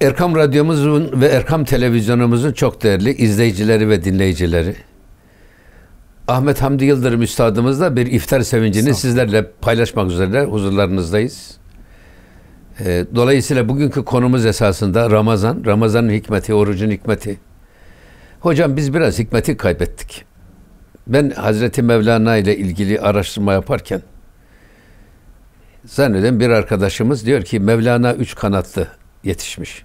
Erkam Radyomuzun ve Erkam Televizyonumuzun çok değerli izleyicileri ve dinleyicileri. Ahmet Hamdi Yıldırım Üstadımızla bir iftar sevincini sizlerle paylaşmak üzere huzurlarınızdayız. Ee, dolayısıyla bugünkü konumuz esasında Ramazan, Ramazan'ın hikmeti, orucun hikmeti. Hocam biz biraz hikmeti kaybettik. Ben Hazreti Mevlana ile ilgili araştırma yaparken zanneden bir arkadaşımız diyor ki Mevlana üç kanatlı yetişmiş.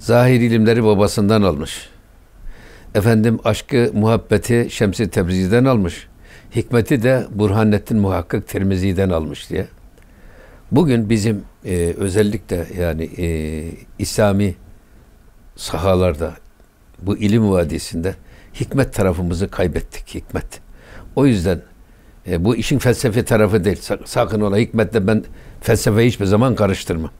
Zahir ilimleri babasından almış. Efendim aşkı, muhabbeti Şemsi Tebrizi'den almış. Hikmeti de Burhanettin Muhakkak Tirmizi'den almış diye. Bugün bizim e, özellikle yani e, İslami sahalarda bu ilim vadisinde hikmet tarafımızı kaybettik hikmet. O yüzden e, bu işin felsefe tarafı değil. Sakın ola hikmetle ben felsefeyi hiçbir zaman karıştırma.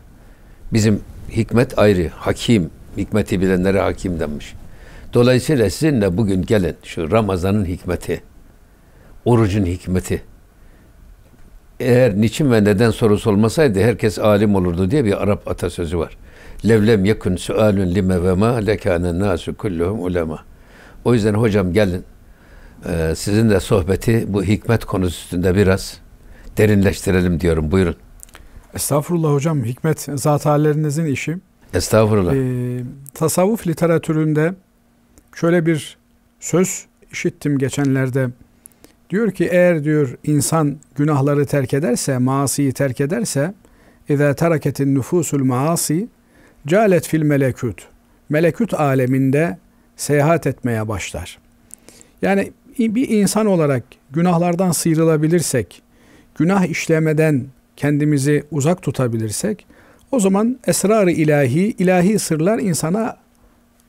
Bizim hikmet ayrı. Hakim, hikmeti bilenlere hakim denmiş. Dolayısıyla sizinle bugün gelin şu Ramazan'ın hikmeti, orucun hikmeti. Eğer niçin ve neden sorusu olmasaydı herkes alim olurdu diye bir Arap atasözü var. Levlem yekun sualun lime ve ma lekânen nâsü kulluhum ulema. O yüzden hocam gelin e, sizin de sohbeti bu hikmet konusu üstünde biraz derinleştirelim diyorum. Buyurun. Estağfurullah hocam. Hikmet zatallerinizin işi. Estağfurullah. Ee, tasavvuf literatüründe şöyle bir söz işittim geçenlerde. Diyor ki eğer diyor insan günahları terk ederse, masiyi terk ederse اِذَا تَرَكَتِ النُّفُوسُ maasi, calet fil melekut. Melekut aleminde seyahat etmeye başlar. Yani bir insan olarak günahlardan sıyrılabilirsek, günah işlemeden kendimizi uzak tutabilirsek o zaman esrar-ı ilahi, ilahi sırlar insana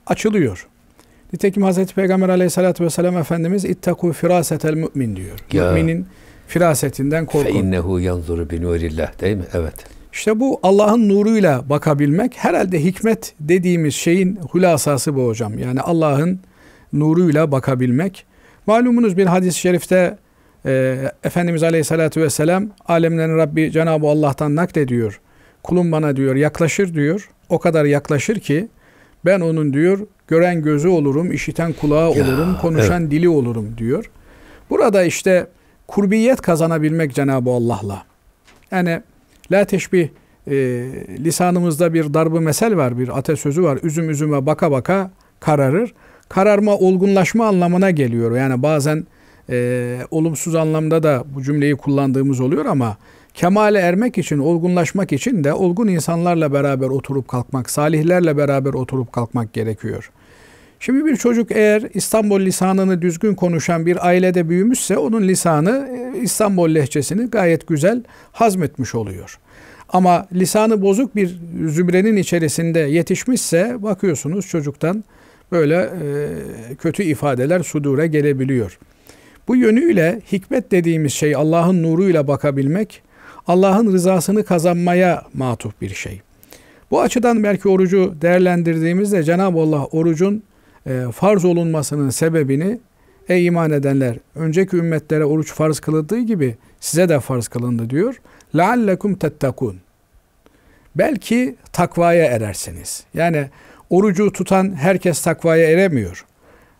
açılıyor. Nitekim Hazreti Peygamber aleyhissalatü vesselam Efendimiz ittaku firasetel mümin diyor. Ya. Müminin firasetinden korkun. Fe innehu yanzuru bi nurillah değil mi? Evet. İşte bu Allah'ın nuruyla bakabilmek herhalde hikmet dediğimiz şeyin hülasası bu hocam. Yani Allah'ın nuruyla bakabilmek. Malumunuz bir hadis-i şerifte e, Efendimiz Aleyhisselatü Vesselam alemlerin Rabbi Cenab-ı Allah'tan naklediyor. Kulum bana diyor yaklaşır diyor. O kadar yaklaşır ki ben onun diyor gören gözü olurum, işiten kulağı ya, olurum, konuşan evet. dili olurum diyor. Burada işte kurbiyet kazanabilmek Cenab-ı Allah'la. Yani la teşbih e, lisanımızda bir darbı mesel var, bir atasözü var. Üzüm üzüme baka baka kararır. Kararma olgunlaşma anlamına geliyor. Yani bazen e, olumsuz anlamda da bu cümleyi kullandığımız oluyor ama kemale ermek için, olgunlaşmak için de olgun insanlarla beraber oturup kalkmak, salihlerle beraber oturup kalkmak gerekiyor. Şimdi bir çocuk eğer İstanbul lisanını düzgün konuşan bir ailede büyümüşse onun lisanı e, İstanbul lehçesini gayet güzel hazmetmiş oluyor. Ama lisanı bozuk bir zümrenin içerisinde yetişmişse bakıyorsunuz çocuktan böyle e, kötü ifadeler sudure gelebiliyor. Bu yönüyle hikmet dediğimiz şey Allah'ın nuruyla bakabilmek, Allah'ın rızasını kazanmaya matuf bir şey. Bu açıdan belki orucu değerlendirdiğimizde Cenab-ı Allah orucun e, farz olunmasının sebebini ey iman edenler önceki ümmetlere oruç farz kılındığı gibi size de farz kılındı diyor. لَعَلَّكُمْ تَتَّقُونَ Belki takvaya erersiniz. Yani orucu tutan herkes takvaya eremiyor.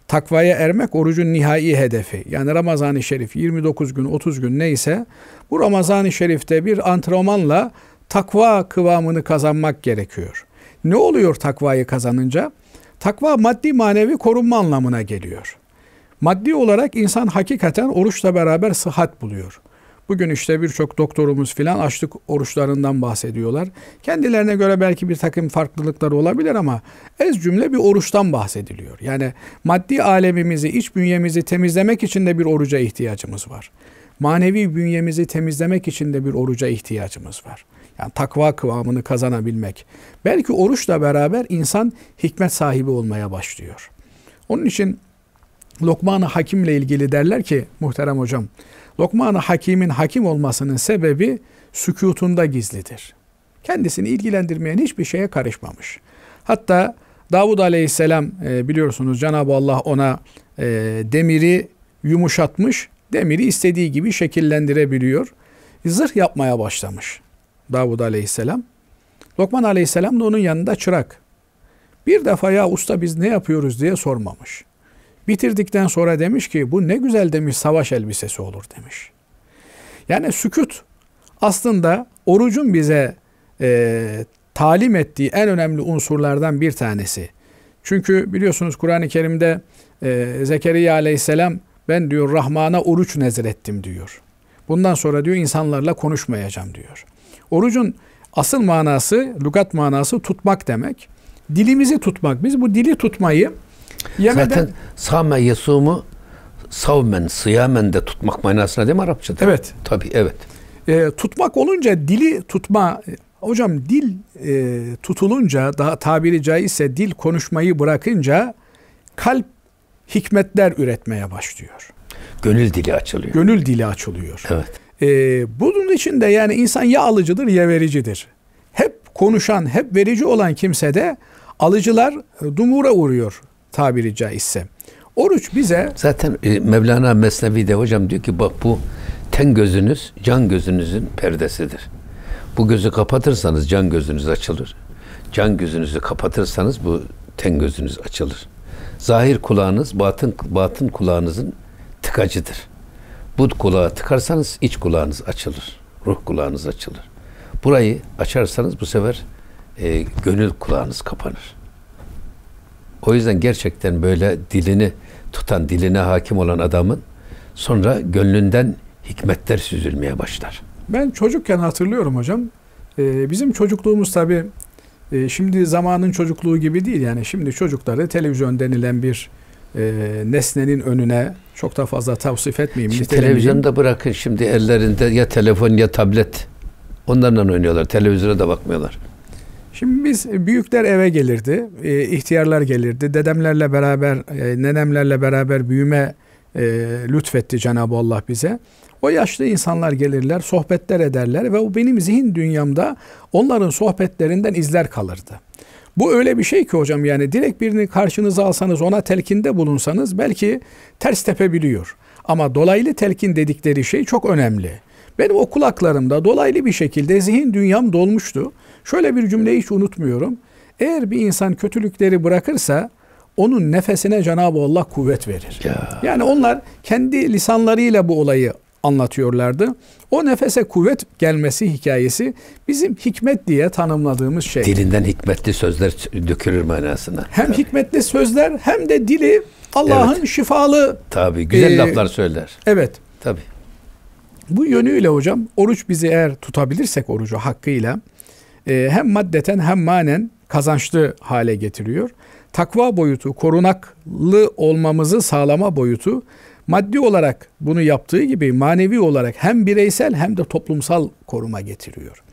Takvaya ermek orucun nihai hedefi. Yani Ramazan-ı Şerif 29 gün 30 gün neyse bu Ramazan-ı Şerif'te bir antrenmanla takva kıvamını kazanmak gerekiyor. Ne oluyor takvayı kazanınca? Takva maddi manevi korunma anlamına geliyor. Maddi olarak insan hakikaten oruçla beraber sıhhat buluyor. Bugün işte birçok doktorumuz filan açlık oruçlarından bahsediyorlar. Kendilerine göre belki bir takım farklılıkları olabilir ama ez cümle bir oruçtan bahsediliyor. Yani maddi alemimizi, iç bünyemizi temizlemek için de bir oruca ihtiyacımız var. Manevi bünyemizi temizlemek için de bir oruca ihtiyacımız var. Yani takva kıvamını kazanabilmek. Belki oruçla beraber insan hikmet sahibi olmaya başlıyor. Onun için Lokman-ı Hakim'le ilgili derler ki muhterem hocam Lokman-ı Hakim'in hakim olmasının sebebi sükutunda gizlidir. Kendisini ilgilendirmeyen hiçbir şeye karışmamış. Hatta Davud Aleyhisselam e, biliyorsunuz Cenab-ı Allah ona e, demiri yumuşatmış, demiri istediği gibi şekillendirebiliyor. Zırh yapmaya başlamış Davud Aleyhisselam. Lokman Aleyhisselam da onun yanında çırak. Bir defa ya usta biz ne yapıyoruz diye sormamış. Bitirdikten sonra demiş ki bu ne güzel demiş savaş elbisesi olur demiş. Yani sükut aslında orucun bize e, talim ettiği en önemli unsurlardan bir tanesi. Çünkü biliyorsunuz Kur'an-ı Kerim'de e, Zekeriya aleyhisselam ben diyor Rahman'a oruç nezrettim diyor. Bundan sonra diyor insanlarla konuşmayacağım diyor. Orucun asıl manası, lugat manası tutmak demek. Dilimizi tutmak. Biz bu dili tutmayı Yemeden, Zaten same yesumu savmen, sıyamen de tutmak manasına değil mi Arapçada? Evet. Tabii evet. E, tutmak olunca dili tutma Hocam dil e, tutulunca daha tabiri caizse dil konuşmayı bırakınca kalp hikmetler üretmeye başlıyor. Gönül dili açılıyor. Gönül dili açılıyor. Evet. E, bunun için de yani insan ya alıcıdır ya vericidir. Hep konuşan, hep verici olan kimse de alıcılar e, dumura uğruyor tabiri caizse. Oruç bize zaten e, Mevlana Mesnevi'de hocam diyor ki bak bu ten gözünüz can gözünüzün perdesidir. Bu gözü kapatırsanız can gözünüz açılır. Can gözünüzü kapatırsanız bu ten gözünüz açılır. Zahir kulağınız batın batın kulağınızın tıkacıdır. Bu kulağı tıkarsanız iç kulağınız açılır. Ruh kulağınız açılır. Burayı açarsanız bu sefer e, gönül kulağınız kapanır. O yüzden gerçekten böyle dilini tutan, diline hakim olan adamın sonra gönlünden hikmetler süzülmeye başlar. Ben çocukken hatırlıyorum hocam. Ee, bizim çocukluğumuz tabii e, şimdi zamanın çocukluğu gibi değil. Yani şimdi çocuklarda televizyon denilen bir e, nesnenin önüne çok da fazla tavsif etmeyeyim. Şimdi da bırakın şimdi ellerinde ya telefon ya tablet. Onlarla oynuyorlar. Televizyona da bakmıyorlar. Şimdi biz e, büyükler eve gelirdi, e, ihtiyarlar gelirdi. Dedemlerle beraber, e, nenemlerle beraber büyüme e, lütfetti Cenab-ı Allah bize. O yaşlı insanlar gelirler, sohbetler ederler ve o benim zihin dünyamda onların sohbetlerinden izler kalırdı. Bu öyle bir şey ki hocam yani direkt birini karşınıza alsanız ona telkinde bulunsanız belki ters tepebiliyor. Ama dolaylı telkin dedikleri şey çok önemli. Benim o kulaklarımda dolaylı bir şekilde zihin dünyam dolmuştu. Şöyle bir cümleyi hiç unutmuyorum. Eğer bir insan kötülükleri bırakırsa onun nefesine Cenab-ı Allah kuvvet verir. Ya. Yani onlar kendi lisanlarıyla bu olayı anlatıyorlardı. O nefese kuvvet gelmesi hikayesi bizim hikmet diye tanımladığımız şey. Dilinden hikmetli sözler dökülür manasına. Hem Tabii. hikmetli sözler hem de dili Allah'ın evet. şifalı. Tabi güzel e, laflar söyler. Evet. tabi. Bu yönüyle hocam oruç bizi eğer tutabilirsek orucu hakkıyla e, hem maddeten hem manen kazançlı hale getiriyor. Takva boyutu, korunaklı olmamızı sağlama boyutu maddi olarak bunu yaptığı gibi manevi olarak hem bireysel hem de toplumsal koruma getiriyor.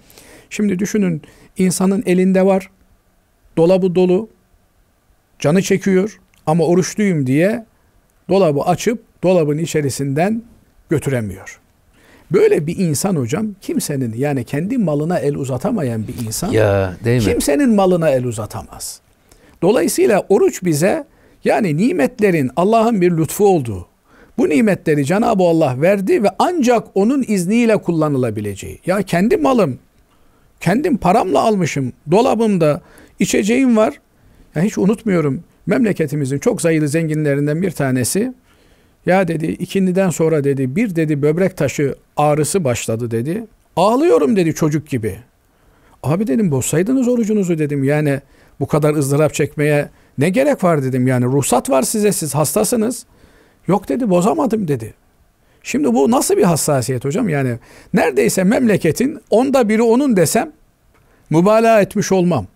Şimdi düşünün insanın elinde var, dolabı dolu, canı çekiyor ama oruçluyum diye dolabı açıp dolabın içerisinden götüremiyor. Böyle bir insan hocam kimsenin yani kendi malına el uzatamayan bir insan ya, değil mi? kimsenin malına el uzatamaz. Dolayısıyla oruç bize yani nimetlerin Allah'ın bir lütfu olduğu, bu nimetleri Cenab-ı Allah verdi ve ancak onun izniyle kullanılabileceği. Ya kendi malım, kendim paramla almışım, dolabımda içeceğim var. Ya hiç unutmuyorum memleketimizin çok sayılı zenginlerinden bir tanesi ya dedi ikindiden sonra dedi bir dedi böbrek taşı ağrısı başladı dedi. Ağlıyorum dedi çocuk gibi. Abi dedim bozsaydınız orucunuzu dedim. Yani bu kadar ızdırap çekmeye ne gerek var dedim. Yani ruhsat var size siz hastasınız. Yok dedi bozamadım dedi. Şimdi bu nasıl bir hassasiyet hocam? Yani neredeyse memleketin onda biri onun desem mübalağa etmiş olmam.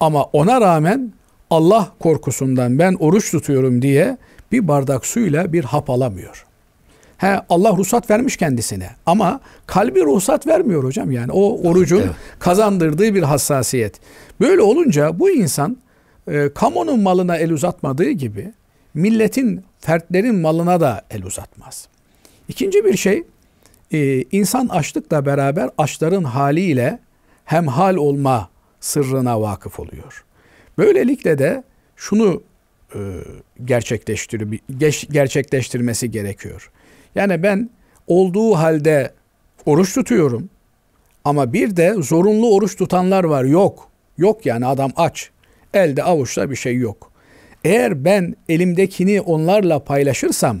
Ama ona rağmen Allah korkusundan ben oruç tutuyorum diye bir bardak suyla bir hap alamıyor. He, Allah ruhsat vermiş kendisine ama kalbi ruhsat vermiyor hocam yani o orucun evet. kazandırdığı bir hassasiyet. Böyle olunca bu insan e, kamunun malına el uzatmadığı gibi milletin fertlerin malına da el uzatmaz. İkinci bir şey e, insan açlıkla beraber açların haliyle hemhal olma sırrına vakıf oluyor. Böylelikle de şunu e, gerçekleştir gerçekleştirmesi gerekiyor. Yani ben olduğu halde oruç tutuyorum ama bir de zorunlu oruç tutanlar var. Yok. Yok yani adam aç. Elde avuçta bir şey yok. Eğer ben elimdekini onlarla paylaşırsam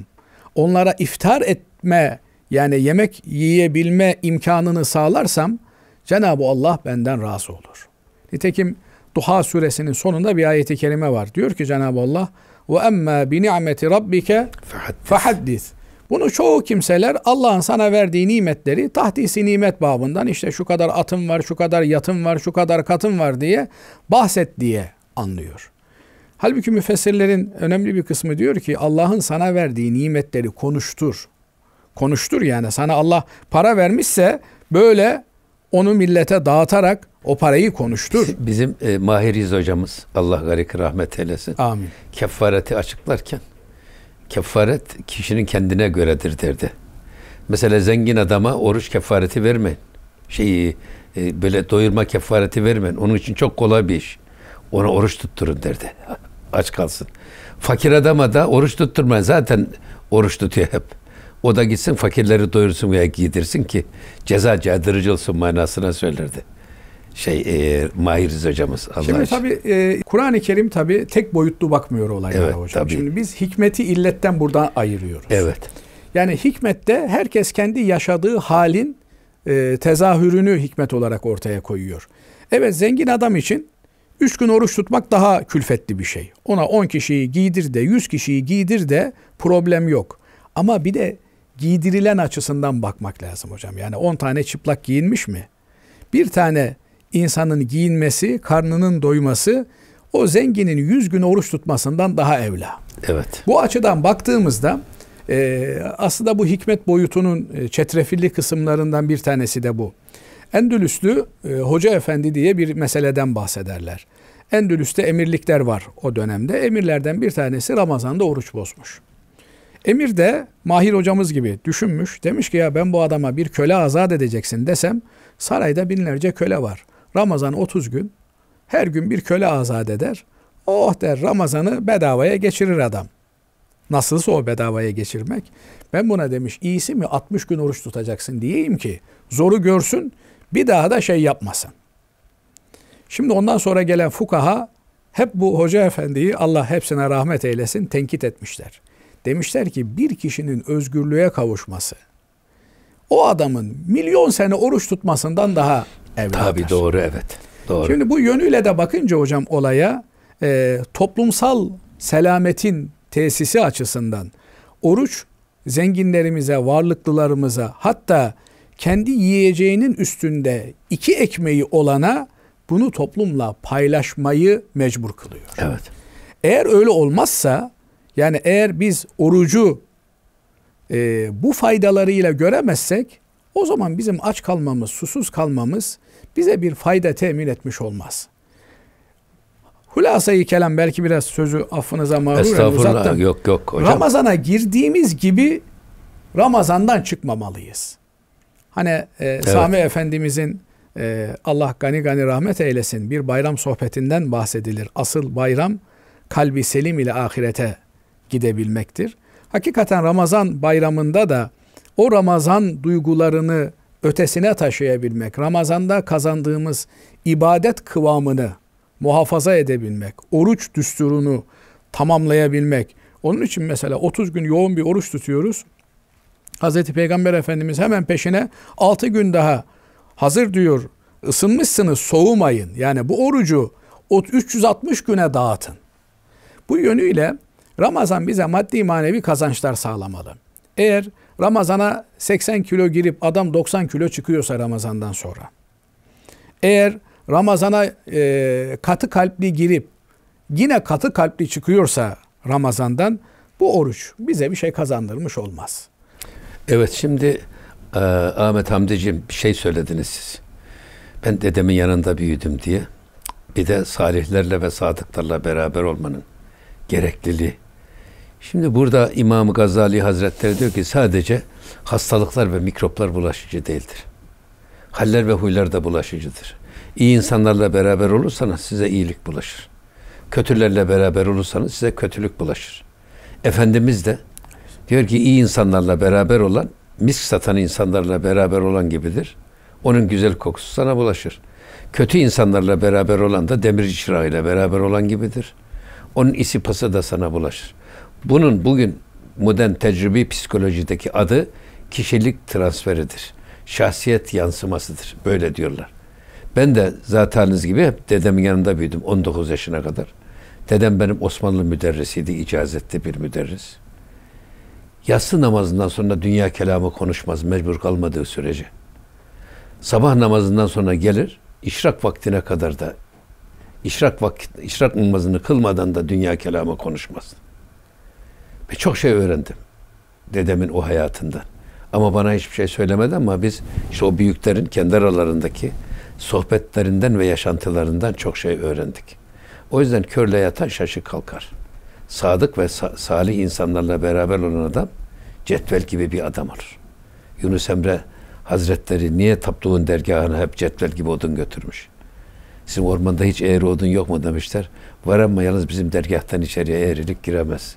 onlara iftar etme yani yemek yiyebilme imkanını sağlarsam Cenab-ı Allah benden razı olur. Nitekim Duha suresinin sonunda bir ayeti kerime var. Diyor ki Cenab-ı Allah ve emma bi ni'meti rabbike fahaddis. Bunu çoğu kimseler Allah'ın sana verdiği nimetleri tahdisi nimet babından işte şu kadar atım var, şu kadar yatım var, şu kadar katım var diye bahset diye anlıyor. Halbuki müfessirlerin önemli bir kısmı diyor ki Allah'ın sana verdiği nimetleri konuştur. Konuştur yani sana Allah para vermişse böyle onu millete dağıtarak o parayı konuştur. Bizim e, Mahiriz hocamız Allah garik rahmet eylesin. Amin. Kefareti açıklarken kefaret kişinin kendine göredir derdi. Mesela zengin adama oruç kefareti vermeyin. Şeyi e, böyle doyurma kefareti vermeyin. Onun için çok kolay bir iş. Ona oruç tutturun derdi. Aç kalsın. Fakir adama da oruç tutturmayın. Zaten oruç tutuyor hep. O da gitsin fakirleri doyursun veya giydirsin ki ceza caydırıcı olsun manasına söylerdi şey e, Mahir hocamız Allah Şimdi için. tabii e, Kur'an-ı Kerim tabii tek boyutlu bakmıyor olaylara evet, hocam. Tabii. Şimdi biz hikmeti illetten burada ayırıyoruz. Evet. Yani hikmette herkes kendi yaşadığı halin e, tezahürünü hikmet olarak ortaya koyuyor. Evet zengin adam için üç gün oruç tutmak daha külfetli bir şey. Ona 10 kişiyi giydir de 100 kişiyi giydir de problem yok. Ama bir de giydirilen açısından bakmak lazım hocam. Yani 10 tane çıplak giyinmiş mi? Bir tane insanın giyinmesi, karnının doyması o zenginin 100 gün oruç tutmasından daha evla. Evet. Bu açıdan baktığımızda e, aslında bu hikmet boyutunun e, çetrefilli kısımlarından bir tanesi de bu. Endülüslü e, hoca efendi diye bir meseleden bahsederler. Endülüs'te emirlikler var o dönemde. Emirlerden bir tanesi Ramazan'da oruç bozmuş. Emir de Mahir hocamız gibi düşünmüş. Demiş ki ya ben bu adama bir köle azat edeceksin desem sarayda binlerce köle var. Ramazan 30 gün her gün bir köle azat eder. Oh der Ramazan'ı bedavaya geçirir adam. Nasılsa o bedavaya geçirmek. Ben buna demiş iyisi mi 60 gün oruç tutacaksın diyeyim ki zoru görsün bir daha da şey yapmasın. Şimdi ondan sonra gelen fukaha hep bu hoca efendiyi Allah hepsine rahmet eylesin tenkit etmişler. Demişler ki bir kişinin özgürlüğe kavuşması o adamın milyon sene oruç tutmasından daha evlat. Tabii doğru evet. Doğru. Şimdi bu yönüyle de bakınca hocam olaya e, toplumsal selametin tesisi açısından oruç zenginlerimize, varlıklılarımıza hatta kendi yiyeceğinin üstünde iki ekmeği olana bunu toplumla paylaşmayı mecbur kılıyor. Evet. Eğer öyle olmazsa yani eğer biz orucu e, bu faydalarıyla göremezsek o zaman bizim aç kalmamız, susuz kalmamız bize bir fayda temin etmiş olmaz. Hulasayı kelam belki biraz sözü affınıza mağruren uzattım. Yok yok hocam. Ramazana girdiğimiz gibi Ramazan'dan çıkmamalıyız. Hani e, evet. Sami Efendimizin e, Allah gani gani rahmet eylesin bir bayram sohbetinden bahsedilir. Asıl bayram kalbi selim ile ahirete gidebilmektir. Hakikaten Ramazan bayramında da o Ramazan duygularını ötesine taşıyabilmek, Ramazan'da kazandığımız ibadet kıvamını muhafaza edebilmek, oruç düsturunu tamamlayabilmek. Onun için mesela 30 gün yoğun bir oruç tutuyoruz. Hazreti Peygamber Efendimiz hemen peşine 6 gün daha hazır diyor ısınmışsınız soğumayın. Yani bu orucu 360 güne dağıtın. Bu yönüyle Ramazan bize maddi manevi kazançlar sağlamalı. Eğer Ramazana 80 kilo girip adam 90 kilo çıkıyorsa Ramazandan sonra. Eğer Ramazana e, katı kalpli girip yine katı kalpli çıkıyorsa Ramazan'dan bu oruç bize bir şey kazandırmış olmaz. Evet şimdi e, Ahmet Hamdi'ciğim bir şey söylediniz siz. Ben dedemin yanında büyüdüm diye. Bir de salihlerle ve sadıklarla beraber olmanın gerekliliği Şimdi burada İmam Gazali Hazretleri diyor ki sadece hastalıklar ve mikroplar bulaşıcı değildir. Haller ve huylar da bulaşıcıdır. İyi insanlarla beraber olursanız size iyilik bulaşır. Kötülerle beraber olursanız size kötülük bulaşır. Efendimiz de diyor ki iyi insanlarla beraber olan misk satan insanlarla beraber olan gibidir. Onun güzel kokusu sana bulaşır. Kötü insanlarla beraber olan da demirci çırağıyla beraber olan gibidir. Onun isi pası da sana bulaşır. Bunun bugün modern tecrübi psikolojideki adı kişilik transferidir. Şahsiyet yansımasıdır. Böyle diyorlar. Ben de zateniniz gibi hep dedemin yanında büyüdüm 19 yaşına kadar. Dedem benim Osmanlı müderrisiydi, icazetli bir müderris. Yatsı namazından sonra dünya kelamı konuşmaz mecbur kalmadığı sürece. Sabah namazından sonra gelir, işrak vaktine kadar da işrak vakit işrak namazını kılmadan da dünya kelamı konuşmaz. E çok şey öğrendim dedemin o hayatından. Ama bana hiçbir şey söylemedi ama biz işte o büyüklerin kendi aralarındaki sohbetlerinden ve yaşantılarından çok şey öğrendik. O yüzden körle yatan şaşı kalkar. Sadık ve sa- salih insanlarla beraber olan adam cetvel gibi bir adam olur. Yunus Emre Hazretleri niye tapduğun dergahına hep cetvel gibi odun götürmüş? Sizin ormanda hiç eğri odun yok mu demişler. Var ama yalnız bizim dergahtan içeriye eğrilik giremez.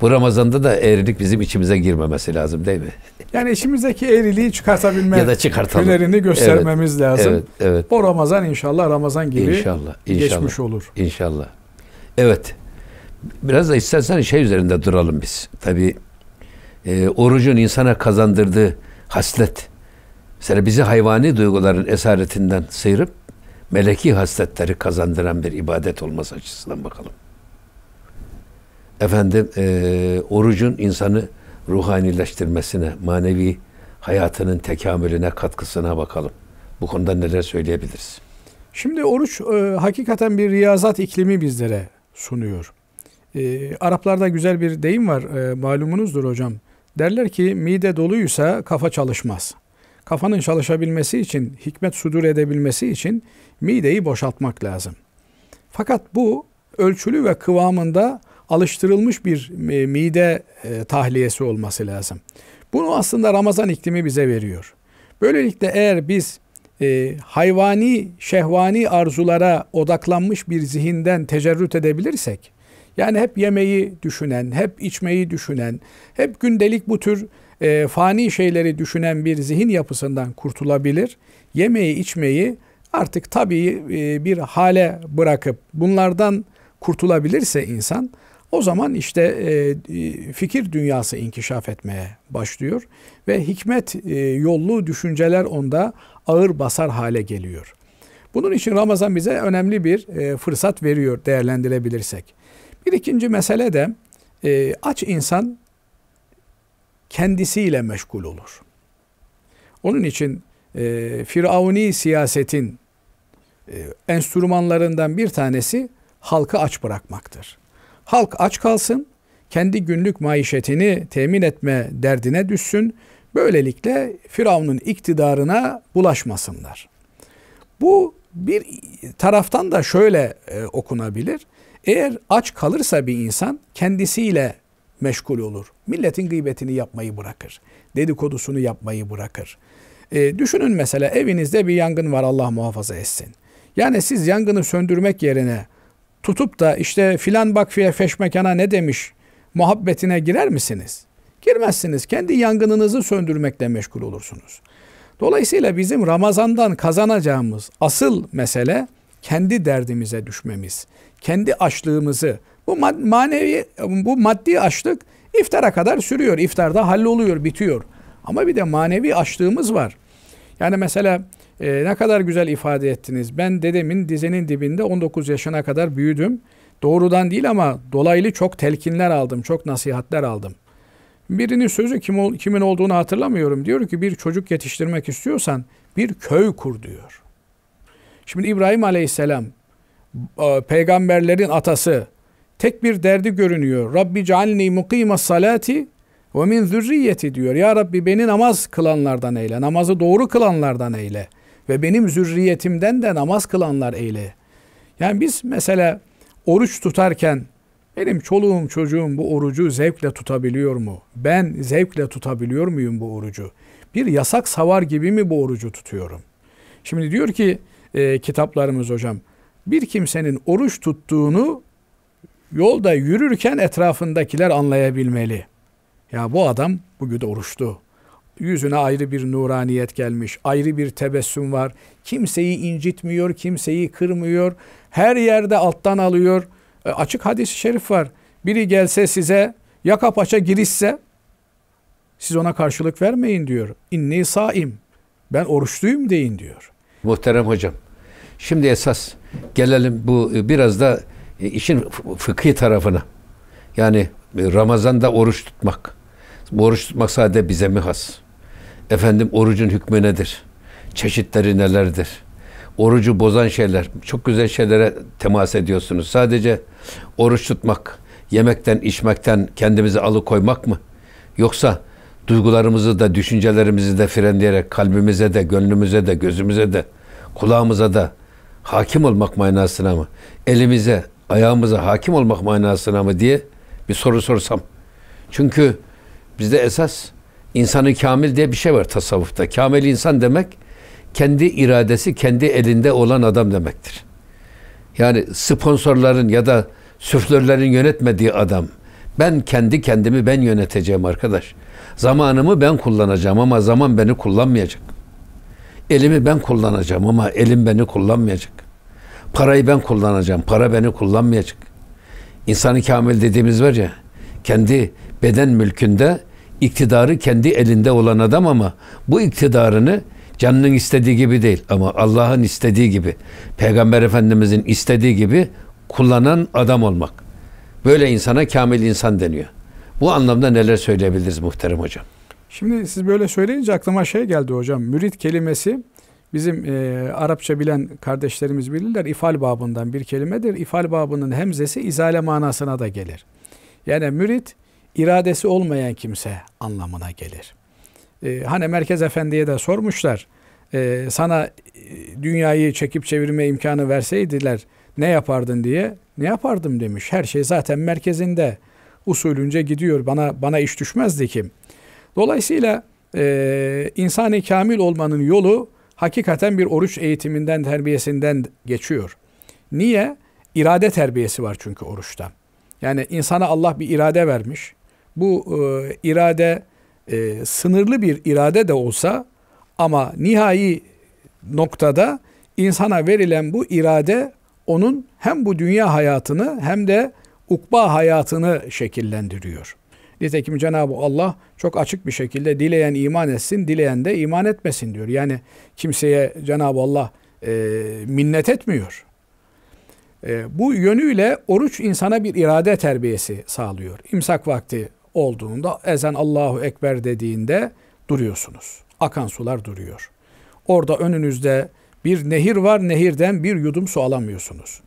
Bu Ramazan'da da eğrilik bizim içimize girmemesi lazım değil mi? Yani içimizdeki eğriliği çıkartabilme ya da çıkartalım. hünerini göstermemiz evet, lazım. Evet, evet. O Ramazan inşallah Ramazan gibi inşallah, inşallah, geçmiş olur. İnşallah. Evet. Biraz da istersen şey üzerinde duralım biz. Tabii e, orucun insana kazandırdığı haslet. Mesela bizi hayvani duyguların esaretinden sıyırıp meleki hasletleri kazandıran bir ibadet olması açısından bakalım efendim e, orucun insanı ruhanileştirmesine, manevi hayatının tekamülüne katkısına bakalım. Bu konuda neler söyleyebiliriz? Şimdi oruç e, hakikaten bir riyazat iklimi bizlere sunuyor. E, Araplarda güzel bir deyim var e, malumunuzdur hocam. Derler ki mide doluysa kafa çalışmaz. Kafanın çalışabilmesi için, hikmet sudur edebilmesi için mideyi boşaltmak lazım. Fakat bu ölçülü ve kıvamında alıştırılmış bir e, mide e, tahliyesi olması lazım. Bunu aslında Ramazan iklimi bize veriyor. Böylelikle eğer biz e, hayvani, şehvani arzulara odaklanmış bir zihinden tecerrüt edebilirsek, yani hep yemeği düşünen, hep içmeyi düşünen, hep gündelik bu tür fani şeyleri düşünen bir zihin yapısından kurtulabilir. Yemeği, içmeyi artık tabii bir hale bırakıp bunlardan kurtulabilirse insan o zaman işte e, e, fikir dünyası inkişaf etmeye başlıyor ve hikmet e, yollu düşünceler onda ağır basar hale geliyor. Bunun için Ramazan bize önemli bir e, fırsat veriyor değerlendirebilirsek. Bir ikinci mesele de e, aç insan kendisiyle meşgul olur. Onun için e, Firavuni siyasetin e, enstrümanlarından bir tanesi halkı aç bırakmaktır. Halk aç kalsın, kendi günlük maişetini temin etme derdine düşsün. Böylelikle Firavun'un iktidarına bulaşmasınlar. Bu bir taraftan da şöyle e, okunabilir. Eğer aç kalırsa bir insan kendisiyle meşgul olur. Milletin gıybetini yapmayı bırakır. Dedikodusunu yapmayı bırakır. E, düşünün mesela evinizde bir yangın var Allah muhafaza etsin. Yani siz yangını söndürmek yerine tutup da işte filan bakfiye feşmekana ne demiş muhabbetine girer misiniz? Girmezsiniz. Kendi yangınınızı söndürmekle meşgul olursunuz. Dolayısıyla bizim Ramazan'dan kazanacağımız asıl mesele kendi derdimize düşmemiz. Kendi açlığımızı bu manevi bu maddi açlık iftara kadar sürüyor. İftarda halloluyor, bitiyor. Ama bir de manevi açlığımız var. Yani mesela e, ne kadar güzel ifade ettiniz. Ben dedemin dizenin dibinde 19 yaşına kadar büyüdüm. Doğrudan değil ama dolaylı çok telkinler aldım, çok nasihatler aldım. Birinin sözü kim ol, kimin olduğunu hatırlamıyorum. Diyor ki bir çocuk yetiştirmek istiyorsan bir köy kur diyor. Şimdi İbrahim Aleyhisselam e, peygamberlerin atası tek bir derdi görünüyor. Rabbi cealni mukime salati ve min zürriyeti diyor. Ya Rabbi beni namaz kılanlardan eyle, namazı doğru kılanlardan eyle. Ve benim zürriyetimden de namaz kılanlar eyle. Yani biz mesela oruç tutarken benim çoluğum çocuğum bu orucu zevkle tutabiliyor mu? Ben zevkle tutabiliyor muyum bu orucu? Bir yasak savar gibi mi bu orucu tutuyorum? Şimdi diyor ki e, kitaplarımız hocam bir kimsenin oruç tuttuğunu yolda yürürken etrafındakiler anlayabilmeli. Ya bu adam bugün oruçtu yüzüne ayrı bir nuraniyet gelmiş, ayrı bir tebessüm var. Kimseyi incitmiyor, kimseyi kırmıyor. Her yerde alttan alıyor. E, açık hadis-i şerif var. Biri gelse size yaka paça girişse siz ona karşılık vermeyin diyor. İnni saim. Ben oruçluyum deyin diyor. Muhterem hocam. Şimdi esas gelelim bu e, biraz da e, işin fıkhi tarafına. Yani e, Ramazan'da oruç tutmak. oruç tutmak sadece bize mi has? Efendim orucun hükmü nedir? Çeşitleri nelerdir? Orucu bozan şeyler, çok güzel şeylere temas ediyorsunuz. Sadece oruç tutmak, yemekten, içmekten kendimizi alıkoymak mı? Yoksa duygularımızı da, düşüncelerimizi de frenleyerek kalbimize de, gönlümüze de, gözümüze de, kulağımıza da hakim olmak manasına mı? Elimize, ayağımıza hakim olmak manasına mı diye bir soru sorsam. Çünkü bizde esas İnsanı kamil diye bir şey var tasavvufta. Kamil insan demek kendi iradesi kendi elinde olan adam demektir. Yani sponsorların ya da süflörlerin yönetmediği adam. Ben kendi kendimi ben yöneteceğim arkadaş. Zamanımı ben kullanacağım ama zaman beni kullanmayacak. Elimi ben kullanacağım ama elim beni kullanmayacak. Parayı ben kullanacağım, para beni kullanmayacak. İnsanı kamil dediğimiz var ya, kendi beden mülkünde iktidarı kendi elinde olan adam ama bu iktidarını canının istediği gibi değil ama Allah'ın istediği gibi, Peygamber Efendimizin istediği gibi kullanan adam olmak. Böyle insana kamil insan deniyor. Bu anlamda neler söyleyebiliriz muhterem hocam? Şimdi siz böyle söyleyince aklıma şey geldi hocam. Mürit kelimesi bizim e, Arapça bilen kardeşlerimiz bilirler. İfal babından bir kelimedir. İfal babının hemzesi izale manasına da gelir. Yani mürit iradesi olmayan kimse anlamına gelir. Ee, hani Merkez Efendi'ye de sormuşlar. Ee, e, sana dünyayı çekip çevirme imkanı verseydiler ne yapardın diye. Ne yapardım demiş. Her şey zaten merkezinde usulünce gidiyor. Bana bana iş düşmezdi ki. Dolayısıyla e, insani kamil olmanın yolu hakikaten bir oruç eğitiminden, terbiyesinden geçiyor. Niye? İrade terbiyesi var çünkü oruçta. Yani insana Allah bir irade vermiş bu e, irade e, sınırlı bir irade de olsa ama nihai noktada insana verilen bu irade onun hem bu dünya hayatını hem de ukba hayatını şekillendiriyor. Nitekim Cenab-ı Allah çok açık bir şekilde dileyen iman etsin, dileyen de iman etmesin diyor. Yani kimseye Cenab-ı Allah e, minnet etmiyor. E, bu yönüyle oruç insana bir irade terbiyesi sağlıyor. İmsak vakti olduğunda ezan Allahu Ekber dediğinde duruyorsunuz. Akan sular duruyor. Orada önünüzde bir nehir var. Nehirden bir yudum su alamıyorsunuz.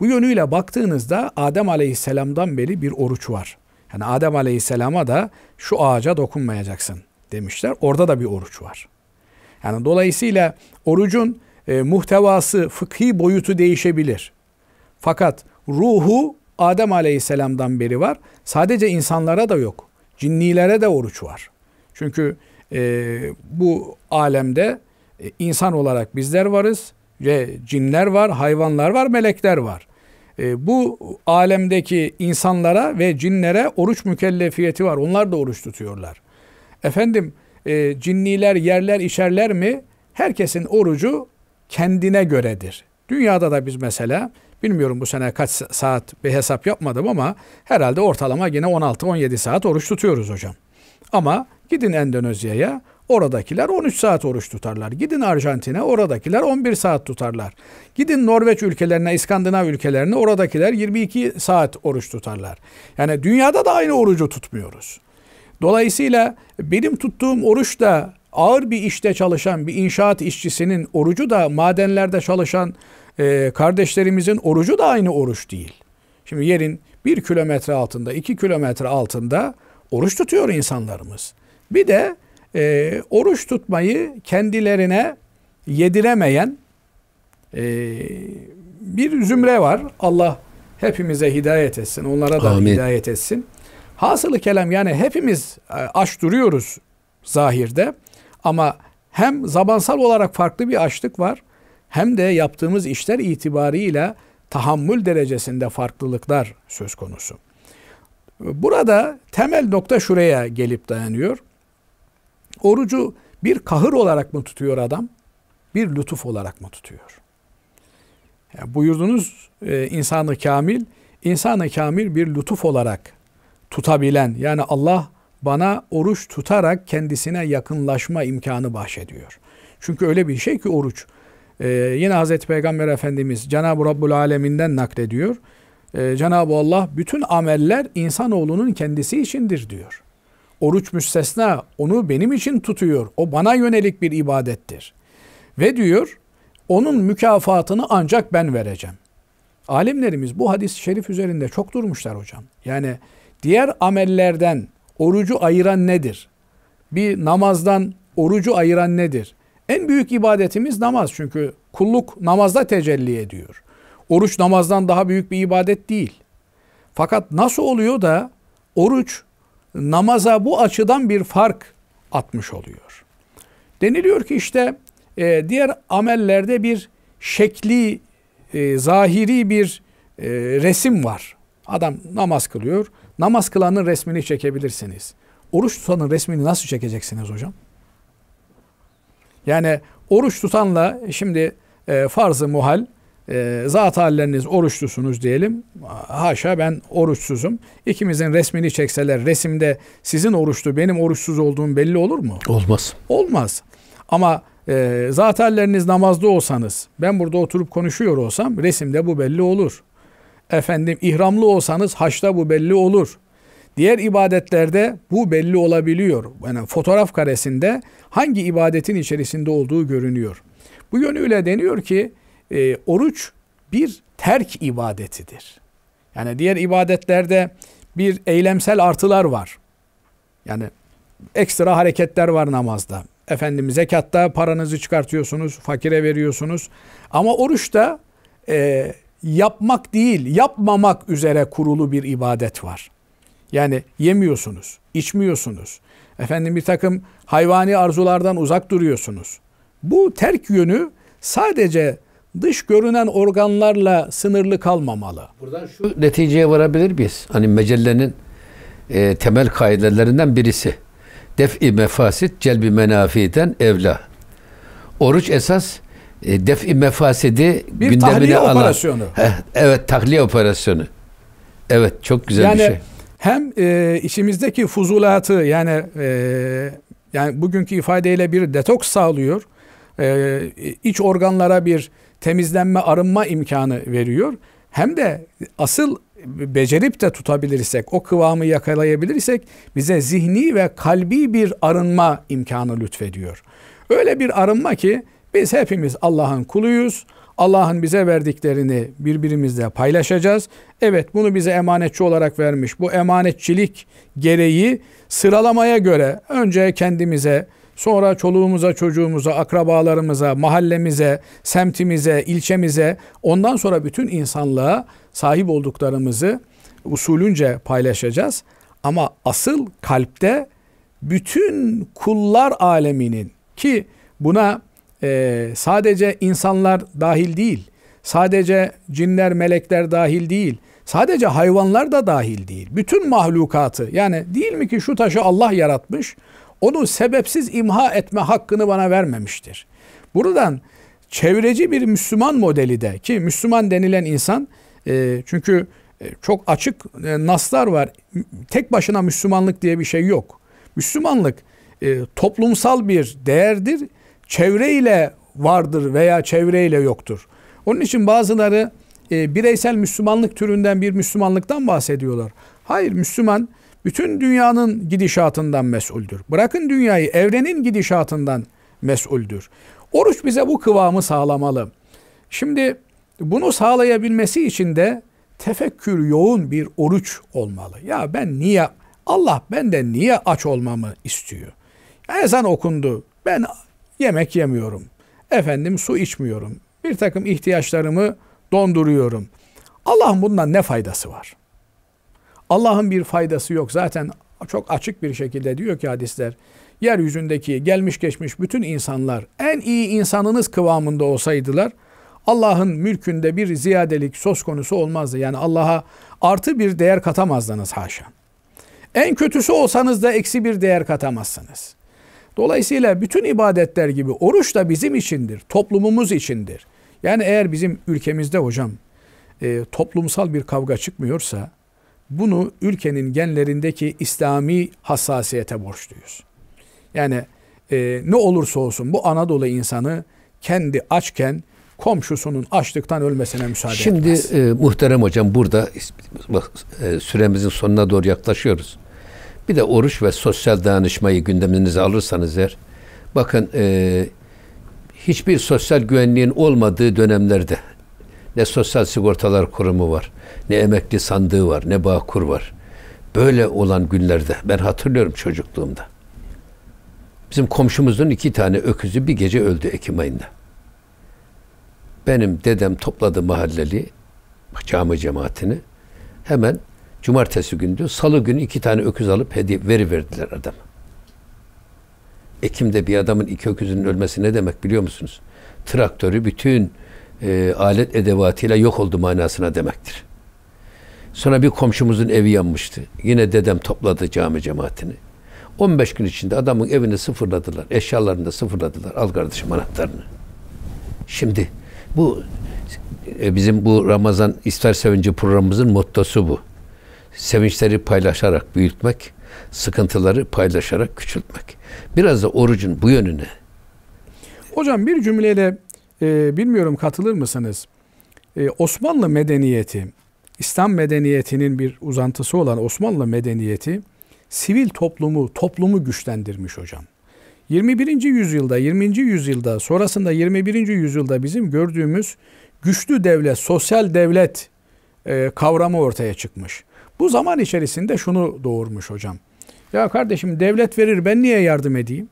Bu yönüyle baktığınızda Adem Aleyhisselam'dan beri bir oruç var. Yani Adem Aleyhisselam'a da şu ağaca dokunmayacaksın demişler. Orada da bir oruç var. Yani dolayısıyla orucun e, muhtevası, fıkhi boyutu değişebilir. Fakat ruhu Adem aleyhisselamdan beri var. Sadece insanlara da yok. Cinnilere de oruç var. Çünkü e, bu alemde e, insan olarak bizler varız ve cinler var, hayvanlar var, melekler var. E, bu alemdeki insanlara ve cinlere oruç mükellefiyeti var. Onlar da oruç tutuyorlar. Efendim e, cinniler yerler içerler mi? Herkesin orucu kendine göredir. Dünyada da biz mesela Bilmiyorum bu sene kaç saat bir hesap yapmadım ama herhalde ortalama yine 16-17 saat oruç tutuyoruz hocam. Ama gidin Endonezya'ya oradakiler 13 saat oruç tutarlar. Gidin Arjantin'e oradakiler 11 saat tutarlar. Gidin Norveç ülkelerine, İskandinav ülkelerine oradakiler 22 saat oruç tutarlar. Yani dünyada da aynı orucu tutmuyoruz. Dolayısıyla benim tuttuğum oruç da ağır bir işte çalışan bir inşaat işçisinin orucu da madenlerde çalışan e, kardeşlerimizin orucu da aynı oruç değil. Şimdi yerin bir kilometre altında, iki kilometre altında oruç tutuyor insanlarımız. Bir de e, oruç tutmayı kendilerine yediremeyen e, bir zümre var. Allah hepimize hidayet etsin. Onlara da Amin. hidayet etsin. Hasılı kelam yani hepimiz e, aç duruyoruz zahirde ama hem zabansal olarak farklı bir açlık var hem de yaptığımız işler itibarıyla tahammül derecesinde farklılıklar söz konusu. Burada temel nokta şuraya gelip dayanıyor. Orucu bir kahır olarak mı tutuyor adam? Bir lütuf olarak mı tutuyor? Yani buyurdunuz e, insanı kamil, insanı kamil bir lütuf olarak tutabilen yani Allah bana oruç tutarak kendisine yakınlaşma imkanı bahşediyor. Çünkü öyle bir şey ki oruç ee, yine Hazreti Peygamber Efendimiz Cenab-ı Rabbul Alemin'den naklediyor. Ee, Cenab-ı Allah bütün ameller insanoğlunun kendisi içindir diyor. Oruç müstesna onu benim için tutuyor. O bana yönelik bir ibadettir. Ve diyor onun mükafatını ancak ben vereceğim. Alimlerimiz bu hadis-i şerif üzerinde çok durmuşlar hocam. Yani diğer amellerden orucu ayıran nedir? Bir namazdan orucu ayıran nedir? En büyük ibadetimiz namaz çünkü kulluk namazda tecelli ediyor. Oruç namazdan daha büyük bir ibadet değil. Fakat nasıl oluyor da oruç namaza bu açıdan bir fark atmış oluyor. Deniliyor ki işte e, diğer amellerde bir şekli, e, zahiri bir e, resim var. Adam namaz kılıyor. Namaz kılanın resmini çekebilirsiniz. Oruç tutanın resmini nasıl çekeceksiniz hocam? Yani oruç tutanla şimdi e, farz muhal e, zat halleriniz oruçlusunuz diyelim. Haşa ben oruçsuzum. İkimizin resmini çekseler resimde sizin oruçlu benim oruçsuz olduğum belli olur mu? Olmaz. Olmaz. Ama e, zat halleriniz namazda olsanız ben burada oturup konuşuyor olsam resimde bu belli olur. Efendim ihramlı olsanız haçta bu belli olur. Diğer ibadetlerde bu belli olabiliyor. Yani fotoğraf karesinde hangi ibadetin içerisinde olduğu görünüyor. Bu yönüyle deniyor ki e, oruç bir terk ibadetidir. Yani diğer ibadetlerde bir eylemsel artılar var. Yani ekstra hareketler var namazda. Efendim zekatta paranızı çıkartıyorsunuz, fakire veriyorsunuz. Ama oruçta e, yapmak değil, yapmamak üzere kurulu bir ibadet var. Yani yemiyorsunuz, içmiyorsunuz. Efendim bir takım hayvani arzulardan uzak duruyorsunuz. Bu terk yönü sadece dış görünen organlarla sınırlı kalmamalı. Buradan şu neticeye varabilir miyiz? Hani mecellenin e, temel kaidelerinden birisi. Def-i mefasit celbi menafiden evla. Oruç esas e, def-i mefasidi bir gündemine alan. Bir tahliye operasyonu. Heh, evet tahliye operasyonu. Evet çok güzel yani, bir şey hem e, içimizdeki fuzulatı yani e, yani bugünkü ifadeyle bir detoks sağlıyor. E, iç organlara bir temizlenme, arınma imkanı veriyor. Hem de asıl becerip de tutabilirsek, o kıvamı yakalayabilirsek bize zihni ve kalbi bir arınma imkanı lütfediyor. Öyle bir arınma ki biz hepimiz Allah'ın kuluyuz. Allah'ın bize verdiklerini birbirimizle paylaşacağız. Evet bunu bize emanetçi olarak vermiş. Bu emanetçilik gereği sıralamaya göre önce kendimize, sonra çoluğumuza, çocuğumuza, akrabalarımıza, mahallemize, semtimize, ilçemize, ondan sonra bütün insanlığa sahip olduklarımızı usulünce paylaşacağız. Ama asıl kalpte bütün kullar aleminin ki buna e, sadece insanlar dahil değil, sadece cinler, melekler dahil değil, sadece hayvanlar da dahil değil. Bütün mahlukatı yani değil mi ki şu taşı Allah yaratmış, onu sebepsiz imha etme hakkını bana vermemiştir. Buradan çevreci bir Müslüman modeli de ki Müslüman denilen insan e, çünkü e, çok açık e, naslar var. Tek başına Müslümanlık diye bir şey yok. Müslümanlık e, toplumsal bir değerdir Çevreyle vardır veya çevreyle yoktur. Onun için bazıları e, bireysel Müslümanlık türünden bir Müslümanlıktan bahsediyorlar. Hayır Müslüman bütün dünyanın gidişatından mesuldür. Bırakın dünyayı evrenin gidişatından mesuldür. Oruç bize bu kıvamı sağlamalı. Şimdi bunu sağlayabilmesi için de tefekkür yoğun bir oruç olmalı. Ya ben niye Allah benden niye aç olmamı istiyor? Ezan okundu. Ben Yemek yemiyorum. Efendim su içmiyorum. Bir takım ihtiyaçlarımı donduruyorum. Allah'ın bundan ne faydası var? Allah'ın bir faydası yok. Zaten çok açık bir şekilde diyor ki hadisler. Yeryüzündeki gelmiş geçmiş bütün insanlar en iyi insanınız kıvamında olsaydılar Allah'ın mülkünde bir ziyadelik söz konusu olmazdı. Yani Allah'a artı bir değer katamazdınız haşa. En kötüsü olsanız da eksi bir değer katamazsınız. Dolayısıyla bütün ibadetler gibi oruç da bizim içindir, toplumumuz içindir. Yani eğer bizim ülkemizde hocam e, toplumsal bir kavga çıkmıyorsa bunu ülkenin genlerindeki İslami hassasiyete borçluyuz. Yani e, ne olursa olsun bu Anadolu insanı kendi açken komşusunun açlıktan ölmesine müsaade Şimdi, etmez. Şimdi e, muhterem hocam burada e, süremizin sonuna doğru yaklaşıyoruz. Bir de oruç ve sosyal dayanışmayı gündeminize alırsanız eğer, bakın e, hiçbir sosyal güvenliğin olmadığı dönemlerde ne Sosyal Sigortalar Kurumu var, ne emekli sandığı var, ne Bağkur var. Böyle olan günlerde ben hatırlıyorum çocukluğumda. Bizim komşumuzun iki tane öküzü bir gece öldü Ekim ayında. Benim dedem topladı mahalleli cami cemaatini. Hemen Cumartesi gündü. Salı günü iki tane öküz alıp hediye veri verdiler adam. Ekim'de bir adamın iki öküzünün ölmesi ne demek biliyor musunuz? Traktörü bütün e, alet edevatıyla yok oldu manasına demektir. Sonra bir komşumuzun evi yanmıştı. Yine dedem topladı cami cemaatini. 15 gün içinde adamın evini sıfırladılar. Eşyalarını da sıfırladılar. Al kardeşim anahtarını. Şimdi bu e, bizim bu Ramazan İftar Sevinci programımızın mottosu bu sevinçleri paylaşarak büyütmek, sıkıntıları paylaşarak küçültmek. Biraz da orucun bu yönüne. Hocam bir cümleyle e, bilmiyorum katılır mısınız? E, Osmanlı medeniyeti, İslam medeniyetinin bir uzantısı olan Osmanlı medeniyeti sivil toplumu, toplumu güçlendirmiş hocam. 21. yüzyılda, 20. yüzyılda, sonrasında 21. yüzyılda bizim gördüğümüz güçlü devlet, sosyal devlet e, kavramı ortaya çıkmış. Bu zaman içerisinde şunu doğurmuş hocam. Ya kardeşim devlet verir ben niye yardım edeyim?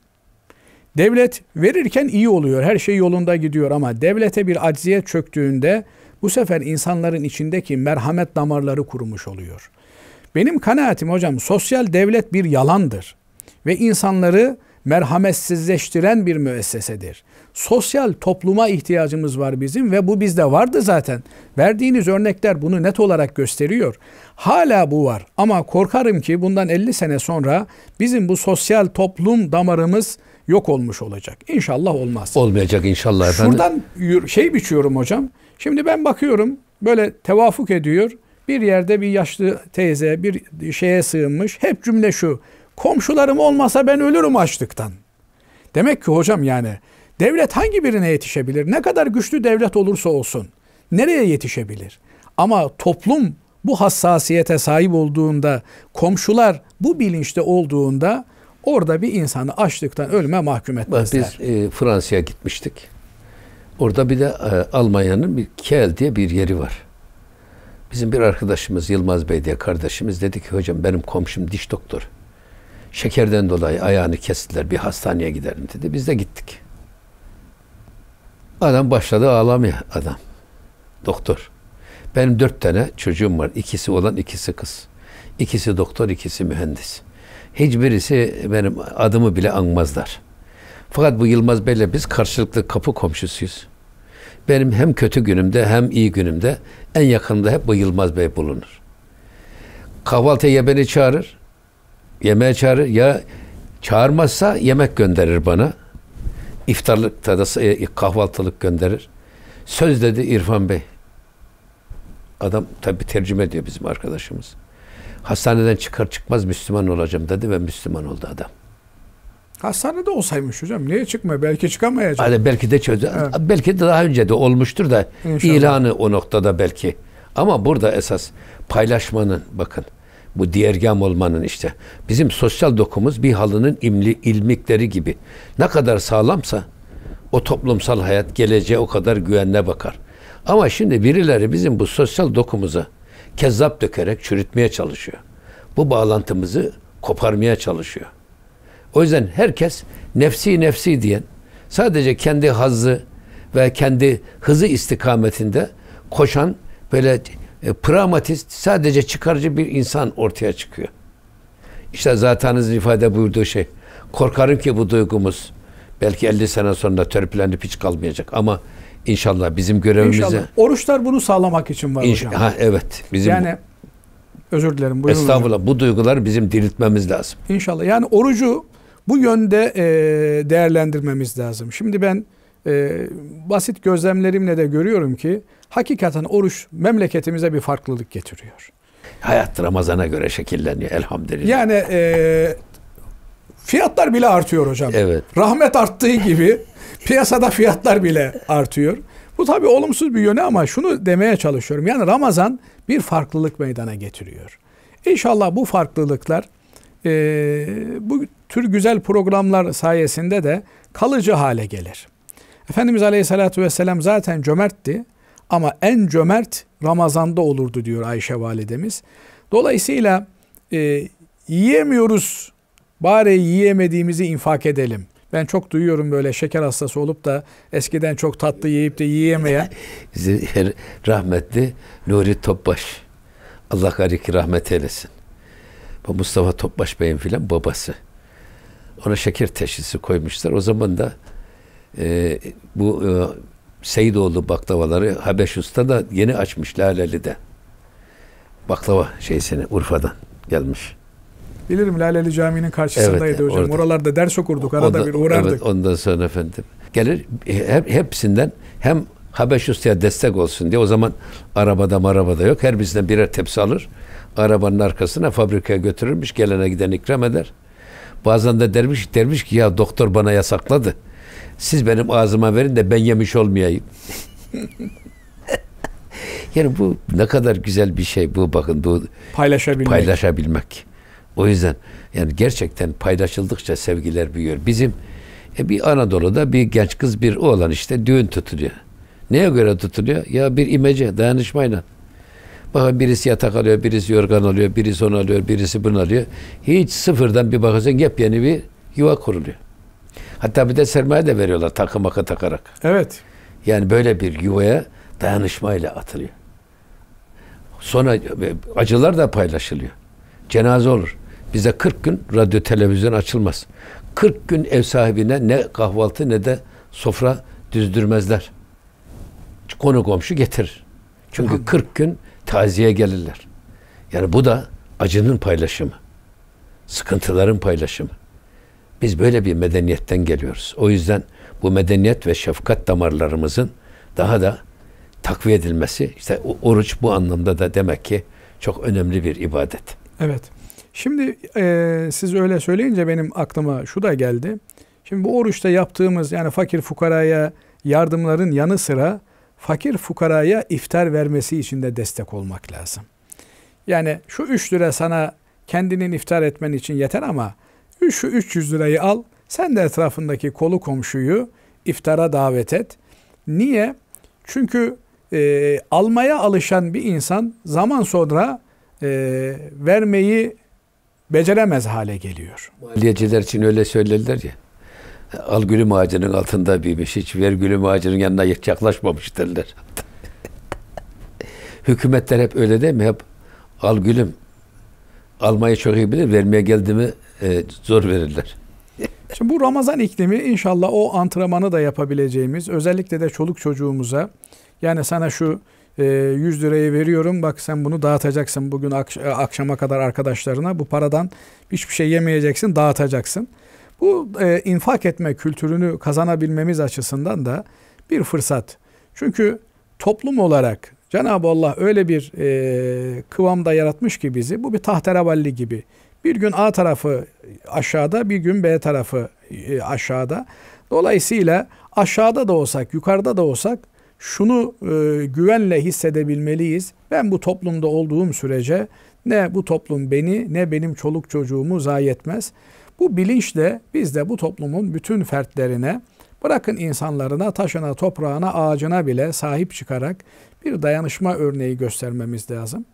Devlet verirken iyi oluyor, her şey yolunda gidiyor ama devlete bir acziyet çöktüğünde bu sefer insanların içindeki merhamet damarları kurumuş oluyor. Benim kanaatim hocam sosyal devlet bir yalandır ve insanları merhametsizleştiren bir müessesedir sosyal topluma ihtiyacımız var bizim ve bu bizde vardı zaten. Verdiğiniz örnekler bunu net olarak gösteriyor. Hala bu var ama korkarım ki bundan 50 sene sonra bizim bu sosyal toplum damarımız yok olmuş olacak. İnşallah olmaz. Olmayacak inşallah efendim. Şuradan şey biçiyorum hocam. Şimdi ben bakıyorum böyle tevafuk ediyor. Bir yerde bir yaşlı teyze bir şeye sığınmış. Hep cümle şu. Komşularım olmasa ben ölürüm açlıktan. Demek ki hocam yani Devlet hangi birine yetişebilir? Ne kadar güçlü devlet olursa olsun nereye yetişebilir? Ama toplum bu hassasiyete sahip olduğunda, komşular bu bilinçte olduğunda orada bir insanı açlıktan ölme mahkum etmezler. Biz e, Fransa'ya gitmiştik. Orada bir de e, Almanya'nın bir Kiel diye bir yeri var. Bizim bir arkadaşımız Yılmaz Bey diye kardeşimiz dedi ki hocam benim komşum diş doktor. Şekerden dolayı ayağını kestiler bir hastaneye giderim dedi. Biz de gittik. Adam başladı ağlamaya adam. Doktor. Benim dört tane çocuğum var. İkisi olan ikisi kız. İkisi doktor, ikisi mühendis. Hiçbirisi benim adımı bile anmazlar. Fakat bu Yılmaz Bey'le biz karşılıklı kapı komşusuyuz. Benim hem kötü günümde hem iyi günümde en yakınımda hep bu Yılmaz Bey bulunur. Kahvaltıya beni çağırır. Yemeğe çağırır. Ya çağırmazsa yemek gönderir bana. İftarlıkta da e, kahvaltılık gönderir. Söz dedi İrfan Bey. Adam tabi tercüme ediyor bizim arkadaşımız. Hastaneden çıkar çıkmaz Müslüman olacağım dedi ve Müslüman oldu adam. Hastanede olsaymış hocam. Niye çıkmıyor? Belki çıkamayacak. Hani belki de çözdü. Evet. Belki de daha önce de olmuştur da İnşallah. ilanı o noktada belki. Ama burada esas paylaşmanın bakın bu diğergam olmanın işte. Bizim sosyal dokumuz bir halının imli, ilmikleri gibi. Ne kadar sağlamsa o toplumsal hayat geleceğe o kadar güvenle bakar. Ama şimdi birileri bizim bu sosyal dokumuza kezzap dökerek çürütmeye çalışıyor. Bu bağlantımızı koparmaya çalışıyor. O yüzden herkes nefsi nefsi diyen sadece kendi hazzı ve kendi hızı istikametinde koşan böyle e, pragmatist, sadece çıkarcı bir insan ortaya çıkıyor. İşte zatenizin ifade buyurduğu şey. Korkarım ki bu duygumuz belki 50 sene sonra törpülenip hiç kalmayacak ama inşallah bizim görevimize... İnşallah. Oruçlar bunu sağlamak için var İnş- hocam. Ha, evet. Bizim yani özür dilerim. Buyurun Estağfurullah. Hocam. Bu duyguları bizim diriltmemiz lazım. İnşallah. Yani orucu bu yönde e, değerlendirmemiz lazım. Şimdi ben e, basit gözlemlerimle de görüyorum ki hakikaten oruç memleketimize bir farklılık getiriyor. Hayat Ramazan'a göre şekilleniyor elhamdülillah. Yani e, fiyatlar bile artıyor hocam. Evet. Rahmet arttığı gibi piyasada fiyatlar bile artıyor. Bu tabii olumsuz bir yönü ama şunu demeye çalışıyorum. Yani Ramazan bir farklılık meydana getiriyor. İnşallah bu farklılıklar e, bu tür güzel programlar sayesinde de kalıcı hale gelir. Efendimiz Aleyhisselatü Vesselam zaten cömertti ama en cömert Ramazan'da olurdu diyor Ayşe validemiz. Dolayısıyla e, yiyemiyoruz bari yiyemediğimizi infak edelim. Ben çok duyuyorum böyle şeker hastası olup da eskiden çok tatlı yiyip de yiyemeyen. rahmetli Nuri Topbaş. Allah gariki rahmet eylesin. Bu Mustafa Topbaş Bey'in filan babası. Ona şeker teşhisi koymuşlar. O zaman da e, bu e, Seydoğlu baklavaları Habeş Usta da yeni açmış Laleli'de. Baklava şeysini Urfa'dan gelmiş. Bilirim Laleli Camii'nin karşısındaydı evet, hocam. Orada. Oralarda ders okurduk. Arada da, bir uğrardık. Evet, ondan sonra efendim. Gelir e, hep, hepsinden hem Habeş Usta'ya destek olsun diye o zaman arabada marabada yok. Her birisinden birer tepsi alır. Arabanın arkasına fabrikaya götürürmüş. Gelene giden ikram eder. Bazen de dermiş, dermiş ki ya doktor bana yasakladı. Siz benim ağzıma verin de ben yemiş olmayayım. yani bu ne kadar güzel bir şey bu bakın bu paylaşabilmek. paylaşabilmek. O yüzden yani gerçekten paylaşıldıkça sevgiler büyüyor. Bizim e, bir Anadolu'da bir genç kız bir oğlan işte düğün tutuluyor. Neye göre tutuluyor? Ya bir imece dayanışmayla. Bakın birisi yatak alıyor, birisi yorgan alıyor, birisi onu alıyor, birisi bunu alıyor. Hiç sıfırdan bir bakıyorsun yepyeni bir yuva kuruluyor. Hatta bir de sermaye de veriyorlar takı maka takarak. Evet. Yani böyle bir yuvaya dayanışmayla atılıyor. Sonra e, acılar da paylaşılıyor. Cenaze olur. Bize 40 gün radyo televizyon açılmaz. 40 gün ev sahibine ne kahvaltı ne de sofra düzdürmezler. Konu komşu getir. Çünkü 40 gün taziye gelirler. Yani bu da acının paylaşımı. Sıkıntıların paylaşımı. Biz böyle bir medeniyetten geliyoruz. O yüzden bu medeniyet ve şefkat damarlarımızın daha da takviye edilmesi, işte oruç bu anlamda da demek ki çok önemli bir ibadet. Evet. Şimdi e, siz öyle söyleyince benim aklıma şu da geldi. Şimdi bu oruçta yaptığımız yani fakir fukaraya yardımların yanı sıra fakir fukaraya iftar vermesi için de destek olmak lazım. Yani şu 3 lira sana kendinin iftar etmen için yeter ama şu 300 lirayı al. Sen de etrafındaki kolu komşuyu iftara davet et. Niye? Çünkü e, almaya alışan bir insan zaman sonra e, vermeyi beceremez hale geliyor. Maliyeciler için öyle söylediler ya. Al gülüm ağacının altında büyümüş. Hiç ver gülüm ağacının yanına yaklaşmamış derler. Hükümetler hep öyle değil mi? Hep al gülüm. Almayı çok iyi bilir. Vermeye geldi mi e, zor verirler. Şimdi bu Ramazan iklimi inşallah o antrenmanı da yapabileceğimiz özellikle de çoluk çocuğumuza yani sana şu e, 100 lirayı veriyorum bak sen bunu dağıtacaksın bugün akş- e, akşama kadar arkadaşlarına bu paradan hiçbir şey yemeyeceksin dağıtacaksın. Bu e, infak etme kültürünü kazanabilmemiz açısından da bir fırsat. Çünkü toplum olarak Cenab-ı Allah öyle bir e, kıvamda yaratmış ki bizi bu bir tahterevalli gibi. Bir gün A tarafı aşağıda, bir gün B tarafı e, aşağıda. Dolayısıyla aşağıda da olsak, yukarıda da olsak şunu e, güvenle hissedebilmeliyiz. Ben bu toplumda olduğum sürece ne bu toplum beni ne benim çoluk çocuğumu zayi etmez. Bu bilinçle biz de bu toplumun bütün fertlerine bırakın insanlarına, taşına, toprağına, ağacına bile sahip çıkarak bir dayanışma örneği göstermemiz lazım.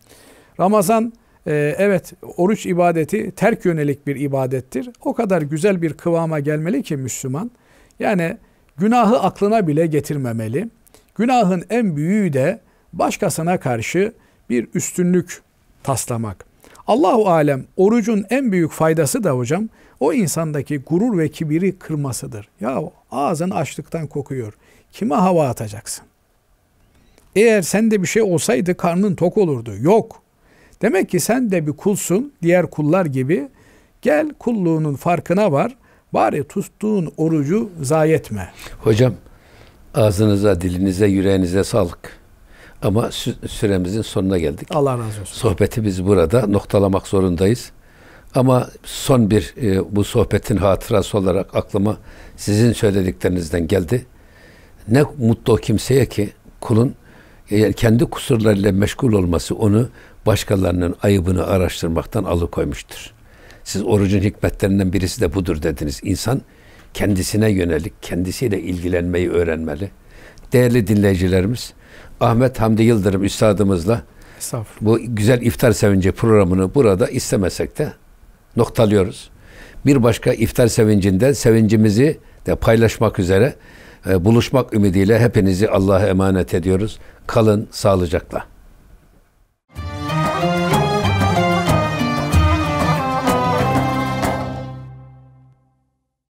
Ramazan ee, evet oruç ibadeti terk yönelik bir ibadettir. O kadar güzel bir kıvama gelmeli ki Müslüman. Yani günahı aklına bile getirmemeli. Günahın en büyüğü de başkasına karşı bir üstünlük taslamak. Allahu alem orucun en büyük faydası da hocam o insandaki gurur ve kibiri kırmasıdır. Ya ağzın açlıktan kokuyor. Kime hava atacaksın? Eğer sende bir şey olsaydı karnın tok olurdu. Yok. Demek ki sen de bir kulsun diğer kullar gibi. Gel kulluğunun farkına var. Bari tuttuğun orucu zayi etme. Hocam ağzınıza, dilinize, yüreğinize sağlık. Ama süremizin sonuna geldik. Allah razı olsun. Sohbeti biz burada noktalamak zorundayız. Ama son bir e, bu sohbetin hatırası olarak aklıma sizin söylediklerinizden geldi. Ne mutlu kimseye ki kulun kendi kusurlarıyla meşgul olması onu başkalarının ayıbını araştırmaktan alıkoymuştur. Siz orucun hikmetlerinden birisi de budur dediniz. İnsan kendisine yönelik, kendisiyle ilgilenmeyi öğrenmeli. Değerli dinleyicilerimiz, Ahmet Hamdi Yıldırım üstadımızla bu güzel iftar sevinci programını burada istemesek de noktalıyoruz. Bir başka iftar sevincinde sevincimizi de paylaşmak üzere e, buluşmak ümidiyle hepinizi Allah'a emanet ediyoruz. Kalın sağlıcakla.